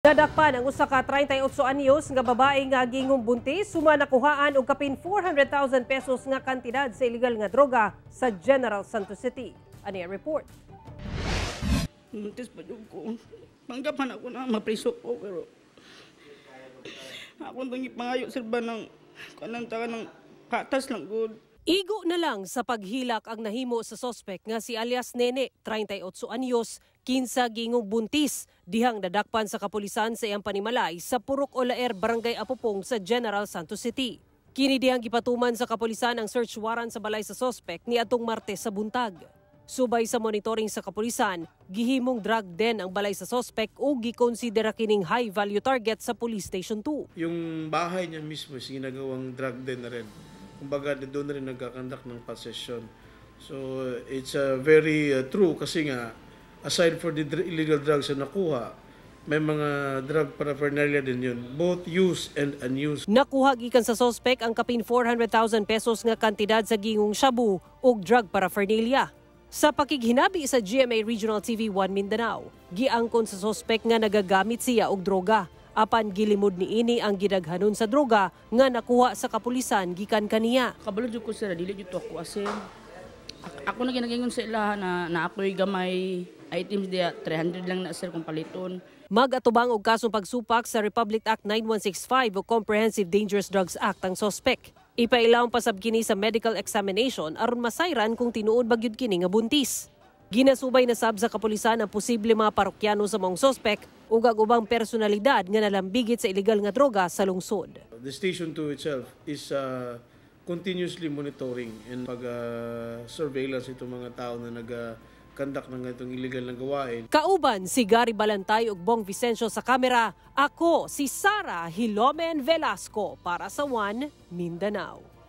Dadakpan ang usa ka 38 anyos nga babae nga gingong buntis suma nakuhaan og kapin 400,000 pesos nga kantidad sa illegal nga droga sa General Santos City. Ani report. Buntis pa jud ko. Panggap ako na mapriso ko pero ako nang ipangayo sir ba kanang ng patas lang gud. Igo na lang sa paghilak ang nahimo sa sospek nga si alias Nene, 38 anyos, 15 gingong buntis, dihang dadakpan sa kapulisan sa iyang panimalay sa Purok Olaer, Barangay Apopong sa General Santos City. Kini dihang gipatuman sa kapulisan ang search warrant sa balay sa sospek ni atong Martes sa buntag. Subay sa monitoring sa kapulisan, gihimong drug den ang balay sa sospek o gikonsidera kining high value target sa Police Station 2. Yung bahay niya mismo sinagawang drug den na rin kumbaga doon rin nagkakandak ng concession. So it's uh, very uh, true kasi nga aside for the dr- illegal drugs na nakuha, may mga drug paraphernalia din yun, both used and unused. Nakuha gikan sa sospek ang kapin 400,000 pesos nga kantidad sa gingong shabu ug drug paraphernalia. Sa pakighinabi sa GMA Regional TV 1 Mindanao, giangkon sa sospek nga nagagamit siya og droga apan gilimod ni ini ang gidaghanon sa droga nga nakuha sa kapulisan gikan kaniya. Kabalo jud ko sir, ah, dili jud ako kasi ako na ginagingon sa ila na na ako'y gamay items dia 300 lang na sir kung paliton. Magatubang og kasong pagsupak sa Republic Act 9165 o Comprehensive Dangerous Drugs Act ang sospek. Ipailawon pa sab kini sa medical examination aron masayran kung tinuod bagyod kini nga buntis. Ginasubay na sab sa kapulisan ang posible mga parokyano sa mong sospek ug ang personalidad nga nalambigit sa ilegal nga droga sa lungsod. The station to itself is uh, continuously monitoring and pag-surveillance uh, itong mga tao na nag uh, conduct ng itong illegal na gawain. Kauban si Gary Balantay ug Bong Vicencio sa kamera, ako si Sara Hilomen Velasco para sa One Mindanao.